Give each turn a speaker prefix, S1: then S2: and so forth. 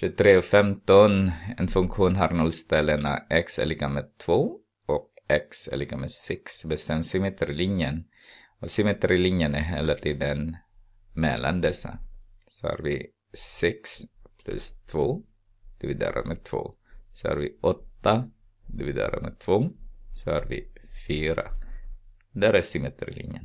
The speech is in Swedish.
S1: 23 och 15, en funktion har nollställena x är lika med 2 och x är lika med 6 bestäms symmetrilinjen. Och symmetrilinjen är hela tiden mellan dessa. Så har vi 6 plus 2 dividerat med 2. Så har vi 8 dividerat med 2. Så har vi 4. Där är symmetrilinjen.